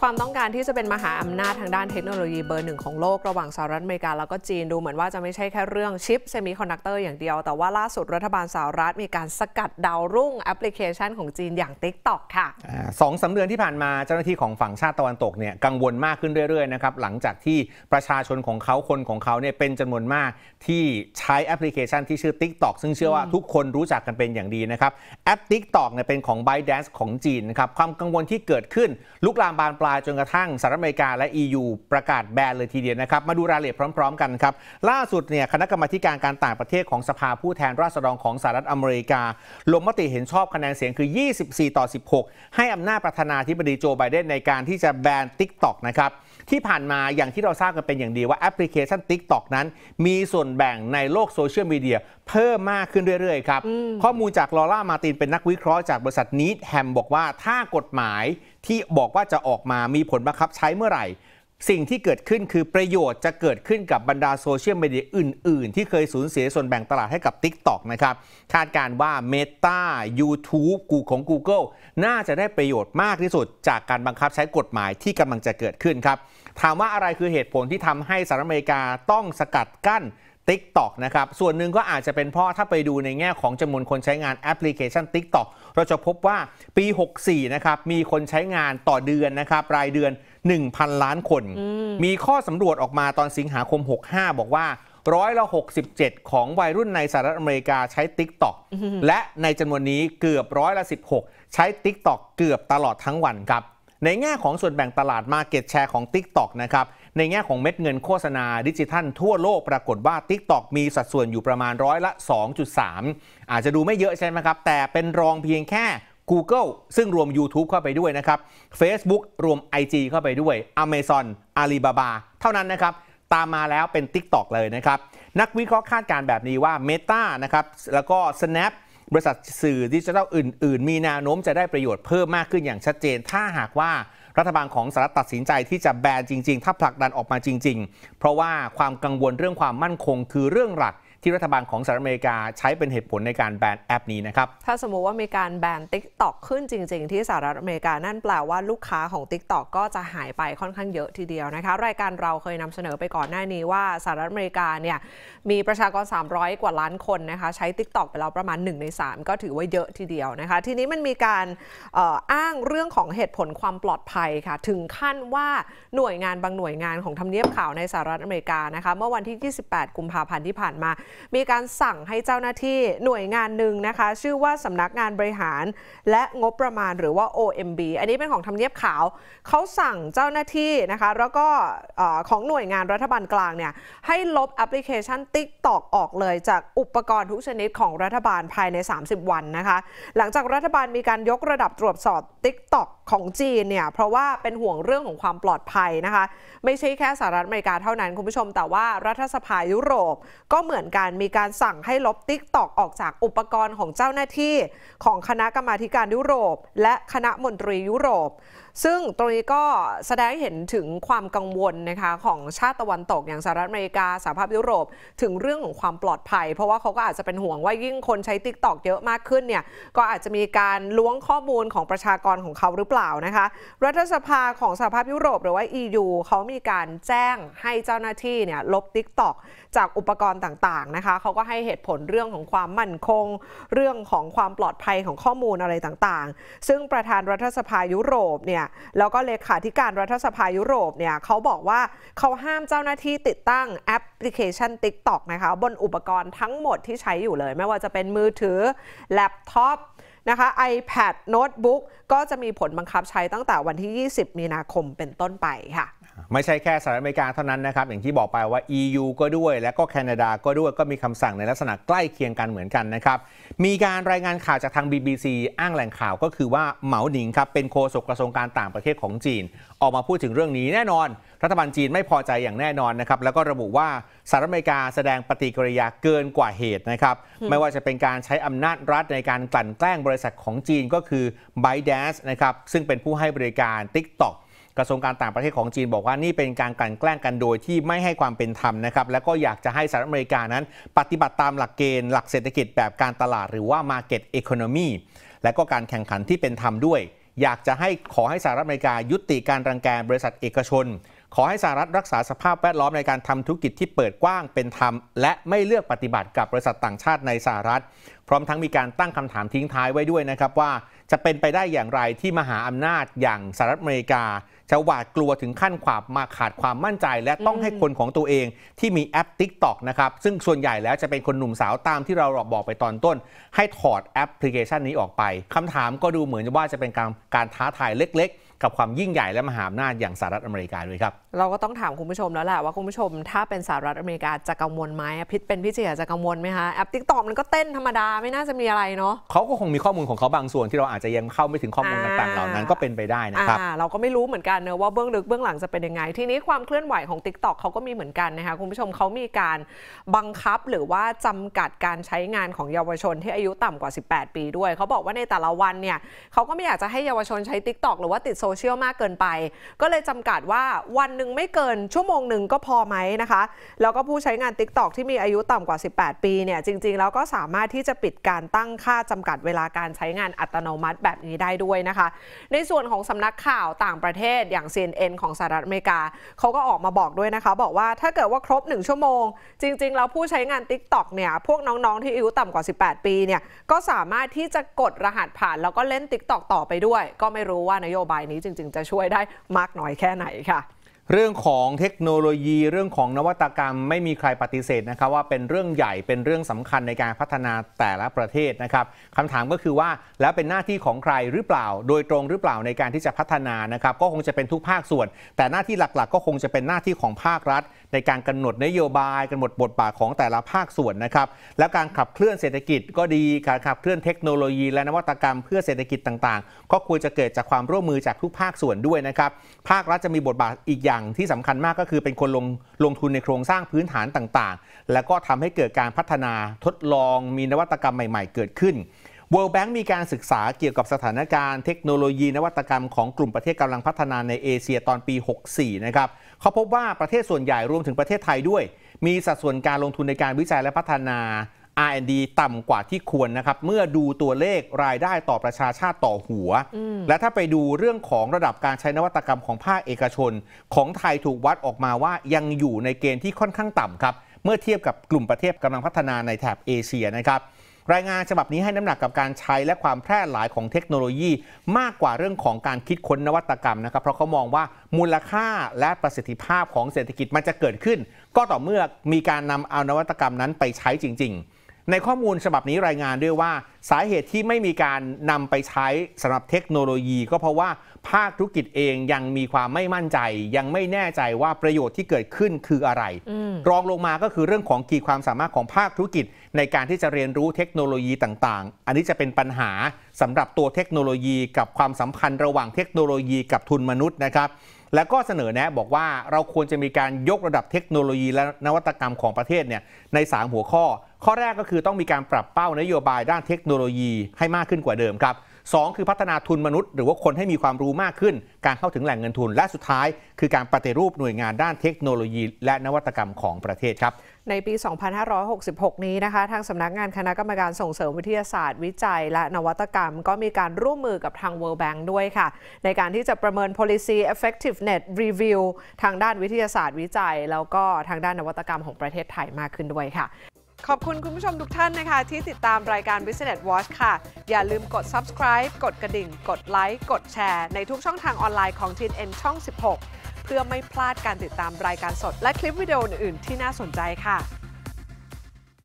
ความต้องการที่จะเป็นมหาอำนาจทางด้านเทคโนโลยีเบอร์หนึ่งของโลกระหว่างสหรัฐอเมริกาแล้วก็จีน ดูเหมือนว่าจะไม่ใช่แค่เรื่องชิปเซมิคอนดักเตอร์อย่างเดียวแต่ว่าล่าสุดรัฐบาลสหรัฐมีการสกัดดาวรุ่งแอปพลิเคชันของจีนอย่าง Tik t o อกค่ะสองสาเดือนที่ผ่านมาเจ้าหน้าที่ของฝั่งชาติตะวันตกเนี่ยกังวลมากขึ้นเรื่อยๆนะครับหลังจากที่ประชาชนของเขาคนของเขาเนี่ยเป็นจำนวนมากที่ใช้แอปพลิเคชันที่ชื่อ Tik t o อกซึ่งเชื่อว่าทุกคนรู้จักกันเป็นอย่างดีนะครับแอป t i กต o อกเนี่ยเป็นของไบ d ดน c ์ของจีนนะครับความกังวลที่เกิดขึ้นลุกลามบานลายจนกระทั่งสหรัฐอเมริกาและ EU ประกาศแบนเลยทีเดียวนะครับ มาดูรายละเอียดพร้อมๆ กันครับ ล่าสุดเนี่ยคณะกรรมการการต่างประเทศของสภาผู้แทนราษฎรของสหรัฐอเมริกาลงมติเห็นชอบคะแนนเสียงคือ 24 ต่อ 16 ให้อำนาจประธานาธิบดีโจ ไบเดนในการที่จะแบนิกต็ o k นะครับที่ผ่านมาอย่างที่เราทราบกันเป็นอย่างดีว่าแอปพลิเคชันิกต็ o k นั้น มีส่วนแบ่งในโลกโซเชียลมีเดียเพิ่มมากขึ้นเรื่อยๆครับข้อมูลจากลอร่ามาตินเป็นนักวิเคราะห์จากบริษัทนีดแฮมบอกว่าถ้ากฎหมายที่บอกว่าจะออกมามีผลบังคับใช้เมื่อไหร่ สิ่งที่เกิดขึ้นคือประโยชน์จะเกิดขึ้นกับบรรดาโซเชียลมีเดียอื่นๆ ที่เคยสูญเสียส่วนแบ่งตลาดให้กับ TikTok นะครับคาดการว่า Meta YouTube กูของ Google น่าจะได้ประโยชน์มากที่สุดจากการบังคับใช้กฎหมายที่กำลังจะเกิดขึ้นครับถามว่าอะไรคือเหตุผลที่ทำให้สหรัฐอเมริกาต้องสกัดกั้นิ๊ก t o อกนะครับ ส่วนหนึ่งก็อาจจะเป็นเพราะ ถ้าไปดูในแง่ของจำนวนคนใช้งานแอปพลิเคชัน Tik t o อกเราจะพบว่าปี 64 นะครับ มีคนใช้งานต่อเดือนนะครับ รายเดือน 1,000 ล้านคน มีข้อสำรวจออกมาตอนสิงหาคม 65 บอกว่าร้อยละ67 ของวัยรุ่นในสหรัฐอเมริกาใช้ Tik t o อกและในจำนวนนี้เกือบร้อยละ 16 ใช้ Tik t o อกเกือบตลอดทั้งวันครับ ในแง่ของส่วนแบ่งตลาด Market Share ของ Tik t o อกนะครับในแง่ของเม็ดเงินโฆษณาดิจิทัล ทั่วโลกปรากฏว่า TikTok มีสัดส่วนอยู่ประมาณร้อยละ 2.3 อาจจะดูไม่เยอะใช่ไหมครับแต่เป็นรองเพียงแค่ Google ซึ่งรวม YouTube เข้าไปด้วยนะครับ Facebook รวม IG เข้าไปด้วย Amazon Alibaba เท่านั้นนะครับตามมาแล้วเป็น TikTok เลยนะครับ นักวิเคราะห์คาดการแบบนี้ว่า Meta นะครับแล้วก็ Snap บริษัทสื่อดิจิทัลอื่นๆ มีแนวโน้มจะได้ประโยชน์เพิ่มมากขึ้นอย่างชัดเจน ถ้าหากว่ารัฐบาลของสหรัฐตัดสินใจที่จะแบนจริง ๆ ถ้าผลักดันออกมาจริง ๆ เพราะว่าความกังวลเรื่องความมั่นคงคือเรื่องหลักที่รัฐบาลของสหรัฐอเมริกาใช้เป็นเหตุผลในการแบนแอปนี้นะครับ ถ้าสมมติว่ามีการแบนทิกตอกขึ้นจริง ๆ ที่สหรัฐอเมริกานั่นแปลว่าลูกค้าของ t ิกตอกก็จะหายไปค่อนข้างเยอะทีเดียวนะคะรายการเราเคยนำเสนอไปก่อนหน้านี้ว่าสหรัฐอเมริกาเนี่ยมีประชากร 300 กว่าล้านคนนะคะใช้ t ิกตอกไปแล้วประมาณ 1 ใน 3 ก็ถือว่าเยอะทีเดียวนะคะทีนี้มันมีการอ้างเรื่องของเหตุผลความปลอดภัยค่ะถึงขั้นว่าหน่วยงานบางหน่วยงานของทำเนียบข่าวในสหรัฐอเมริกานะคะเมื่อวันที่ 28 กุมภาพันธ์ที่ผ่านมามีการสั่งให้เจ้าหน้าที่หน่วยงานหนึ่งนะคะชื่อว่าสำนักงานบริหารและงบประมาณหรือว่า OMB อันนี้เป็นของทำเนียบขาวเขาสั่งเจ้าหน้าที่นะคะแล้วก็ของหน่วยงานรัฐบาลกลางเนี่ยให้ลบแอปพลิเคชัน t i k t o กออกเลย จากอุปกรณ์ทุกชนิดของรัฐบาลภายใน 30 วันนะคะ หลังจากรัฐบาลมีการยกระดับตรวจสอบ t i k t o กของจีนเนี่ย เพราะว่าเป็นห่วงเรื่องของความปลอดภัยนะคะ ไม่ใช่แค่สหรัฐอเมริกาเท่านั้นคุณผู้ชมแต่ว่ารัฐสภายุโรปก็เหมือนกันมีการสั่งให้ลบติ๊กตอกออกจากอุปกรณ์ของเจ้าหน้าที่ ของคณะกรรมาการยุโรป และคณะมนตรียุโรปซึ่งตรงนี้ก็แสดงให้เห็นถึงความกังวลนะคะของชาติตะวันตก อย่างสหรัฐอเมริกาสหภาพยุโรปถึงเรื่องของความปลอดภัย เพราะว่าเขาก็อาจจะเป็นห่วงว่ายิ่งคนใช้ติต็อกเยอะมากขึ้นเนี่ยก็อาจจะมีการล้วงข้อมูลของประชากรของเขาหรือเปล่านะคะรัฐสภาของสหภาพยุโรป หรือว่า EU เขามีการแจ้งให้เจ้าหน้าที่เนี่ยลบติต็อกจากอุปกรณ์ต่างๆนะคะเขาก็ให้เหตุผลเรื่องของความมั่นคงเรื่องของความปลอดภัยของข้อมูลอะไรต่างๆ ซึ่งประธานรัฐสภายุโรปเนี่ยี่ยแล้วก็เลขาธิการรัฐสภายุโรปเนี่ยเขาบอกว่าเขาห้ามเจ้าหน้าที่ติดตั้ง แอปพลิเคชัน TikTok นะคะ บนอุปกรณ์ทั้งหมดที่ใช้อยู่เลยไม่ว่าจะเป็นมือถือ แล็ปท็อปนะคะ iPad โน้ตบุ๊ก ก็จะมีผลบังคับใช้ตั้งแต่วันที่ 20 มีนาคมเป็นต้นไปค่ะไม่ใช่แค่สหรัฐอเมริกาเท่านั้นนะครับ อย่างที่บอกไปว่า EU ก็ด้วย และก็แคนาดาก็ด้วยก็มีคำสั่งในลักษณะใกล้เคียงกันเหมือนกันนะครับ มีการรายงานข่าวจากทาง BBC อ้างแหล่งข่าวก็คือว่าเหมาหนิงครับ เป็นโฆษกกระทรวงการต่างประเทศของจีน ออกมาพูดถึงเรื่องนี้แน่นอน รัฐบาลจีนไม่พอใจอย่างแน่นอนนะครับแล้วก็ระบุว่าสหรัฐอเมริกาแสดงปฏิกิริยาเกินกว่าเหตุนะครับไม่ว่าจะเป็นการใช้อำนาจรัฐในการกลั่นแกล้งบริษัทของจีนก็คือ ByteDance นะครับซึ่งเป็นผู้ให้บริการ TikTok กระทรวงการต่างประเทศของจีนบอกว่านี่เป็นการกลั่นแกล้งกันโดยที่ไม่ให้ความเป็นธรรมนะครับ และก็อยากจะให้สหรัฐอเมริกานั้นปฏิบัติตามหลักเกณฑ์หลักเศรษฐกิจแบบการตลาดหรือว่า Market Economy และก็การแข่งขันที่เป็นธรรมด้วย อยากจะให้ขอให้สหรัฐอเมริกายุติการรังแกบริษัทเอกชนขอให้สหรัฐรักษาสภาพแวดล้อมในการทำธุรกิจที่เปิดกว้างเป็นธรรม และไม่เลือกปฏิบัติกับบริษัทต่างชาติในสหรัฐพร้อมทั้งมีการตั้งคำถามทิ้งท้ายไว้ด้วยนะครับ ว่า จะเป็นไปได้อย่างไรที่มหาอำนาจอย่างสหรัฐอเมริกา จะหวาดกลัวถึงขั้นขวามมาขาดความมั่นใจและต้องให้คนของตัวเองที่มีแอป t ิ k t o กนะครับซึ่งส่วนใหญ่แล้วจะเป็นคนหนุ่มสาวตามที่เราบอกไปตอนต้น ให้ถอดแอปพลิเคชันนี้ออกไปคำถามก็ดูเหมือนว่าจะเป็นการการท้าทายเล็กกับความยิ่งใหญ่และมหาอำนาจอย่างสหรัฐอเมริกาด้วยครับเราก็ต้องถาม คุณผู้ชมแล้วแหละว่าคุณผู้ชมถ้าเป็นสหรัฐอเมริกาจะกังวลไหมพิษเป็นพิเศษจะกังวลไหมคะแอปติ๊กตอกมันก็เต้นธรรมดาไม่น่าจะมีอะไรเนาะเขาก็คงมีข้อมูลของเขาบางส่วนที่เราอาจจะยังเข้าไม่ถึงข้อมูลต่างๆเหล่านั้น ก็เป็นไปได้นะครับเราก็ไม่รู้เหมือนกันเนอะว่าเบื้องลึกเบื้องหลังจะเป็นยังไง ทีนี้ความเคลื่อนไหวของติ๊กตอกเขาก็มีเหมือนกันนะคะคุณผู้ชมเขามีการบังคับหรือว่าจำกัดการใช้งานของเยาวชน ที่อายุต่ำกว่า 18 ปีด้วยเขาบอกว่าในแต่ละวันเนี่ยเขาก็ไม่อยากจะให้เยาวชนใช้ติ๊กตอกหรือว่าติดโเชียลมากเกินไป ก็เลยจำกัดว่าวันหนึ่งไม่เกิน ชั่วโมงหนึ่งก็พอไหมนะคะแล้วก็ผู้ใช้งาน t i k t o กที่มีอายุต่ำกว่า 18 ปีเนี่ยจริง ๆ แล้วก็สามารถที่จะปิดการตั้งค่าจำกัดเวลาการใช้งานอัตโนมัติแบบนี้ได้ด้วยนะคะในส่วนของสำนักข่าวต่างประเทศอย่าง CNN ของสหรัฐอเมริกา เขาก็ออกมาบอกด้วยนะคะ บอกว่าถ้าเกิดว่าครบ1ชั่วโมงจริงๆแล้วผู้ใช้งาน t i k t o กเนี่ยพวกน้องๆ ที่อายุต่ำกว่า 18 ปีเนี่ยก็สามารถที่จะกดรหัสผ่านแล้วก็เล่น t i k t o กต่อไปด้วยก็ไม่รู้ว่านโยบายนี้ี้จริงๆ จะช่วยได้มากน้อยแค่ไหนค่ะเรื่องของเทคโนโลยีเรื่องของนวัตกรรมไม่มีใครปฏิเสธนะครับว่าเป็นเรื่องใหญ่เป็นเรื่องสำคัญในการพัฒนาแต่ละประเทศนะครับคำถามก็คือว่าแล้วเป็นหน้าที่ของใครหรือเปล่า โดยตรงหรือเปล่าในการที่จะพัฒนานะครับก็คงจะเป็นทุกภาคส่วน แต่หน้าที่หลักๆ ก็คงจะเป็นหน้าที่ของภาครัฐ ในการกำหนดนโยบายกำหนดบทบาทของแต่ละภาคส่วนนะครับและการขับเคลื่อนเศรษฐกิจก็ดีการขับเคลื่อนเทคโนโลยีและนวัตกรรมเพื่อเศรษฐกิจต่างๆ ก็ควรจะเกิดจากความร่วมมือจากทุกภาคส่วนด้วยนะครับภาครัฐจะมีบทบาทอีกอย่างางที่สำคัญมากก็คือเป็นคนลงลงทุนในโครงสร้างพื้นฐานต่างๆ แล้วก็ทำให้เกิดการพัฒนาทดลองมีนวัตกรรมใหม่ๆ เกิดขึ้น World Bank มีการศึกษาเกี่ยวกับสถานการณ์เทคโนโลยีนวัตกรรมของกลุ่มประเทศกำลังพัฒนาในเอเชียตอนปี 64นะครับเขาพบว่าประเทศส่วนใหญ่รวมถึงประเทศไทยด้วย มีสัดส่วนการลงทุนในการวิจัยและพัฒนา R&D ต่ำกว่าที่ควรนะครับเมื่อดูตัวเลขรายได้ต่อประชาชาติต่อหัว และถ้าไปดูเรื่องของระดับการใช้นวัตกรรมของภาคเอกชน ของไทยถูกวัดออกมาว่ายังอยู่ในเกณฑ์ที่ค่อนข้างต่ำครับเมื่อเทียบกับกลุ่มประเทศกำลังพัฒนาในแถบเอเชียนะครับรายงานฉบับนี้ให้น้ำหนักกับการใช้และความแพร่หลายของเทคโนโลยีมากกว่าเรื่องของการคิดค้นนวัตกรรมนะครับเพราะเขามองว่ามูลค่าและประสิทธิภาพของเศรษฐกิจมันจะเกิดขึ้น ก็ต่อเมื่อมีการนำเอานวัตกรรมนั้นไปใช้จริง ๆในข้อมูลฉบับนี้รายงานด้วยว่าสาเหตุที่ไม่มีการนำไปใช้สำหรับเทคโนโลยี ก็เพราะว่าภาคธุรกิจเองยังมีความไม่มั่นใจ ยังไม่แน่ใจว่าประโยชน์ที่เกิดขึ้นคืออะไร รองลงมาก็คือเรื่องของขีดความสามารถของภาคธุรกิจในการที่จะเรียนรู้เทคโนโลยีต่างๆ อันนี้จะเป็นปัญหาสำหรับตัวเทคโนโลยี กับความสัมพันธ์ระหว่างเทคโนโลยีกับทุนมนุษย์นะครับแล้วก็เสนอแนะบอกว่าเราควรจะมีการยกระดับเทคโนโลยีและนวัตกรรมของประเทศเนี่ยใน 3 หัวข้อ ข้อแรกก็คือต้องมีการปรับเป้านโยบายด้านเทคโนโลยีให้มากขึ้นกว่าเดิมครับ2คือพัฒนาทุนมนุษย์หรือว่าคนให้มีความรู้มากขึ้น การเข้าถึงแหล่งเงินทุนและสุดท้ายคือการปฏิรูปหน่วยงานด้านเทคโนโลยี และนวัตกรรมของประเทศครับ ในปี 2566 นี้นะคะ ทางสำนักงานคณะกรรมการส่งเสริมวิทยาศาสตร์วิจัย และนวัตกรรมก็มีการร่วมมือกับทาง World Bank ด้วยค่ะ ในการที่จะประเมิน policy effectiveness review ทางด้านวิทยาศาสตร์วิจัย แล้วก็ทางด้านนวัตกรรมของประเทศไทยมากขึ้นด้วยค่ะขอบคุณคุณผู้ชมทุกท่านนะคะที่ติดตามรายการ Business Watch ค่ะ อย่าลืมกด subscribe กดกระดิ่ง กดไลค์กดแชร์ ในทุกช่องทางออนไลน์ของ t n n ช่อง 16 เพื่อไม่พลาดการติดตามรายการสด และคลิปวิดีโออื่นๆ ที่น่าสนใจค่ะ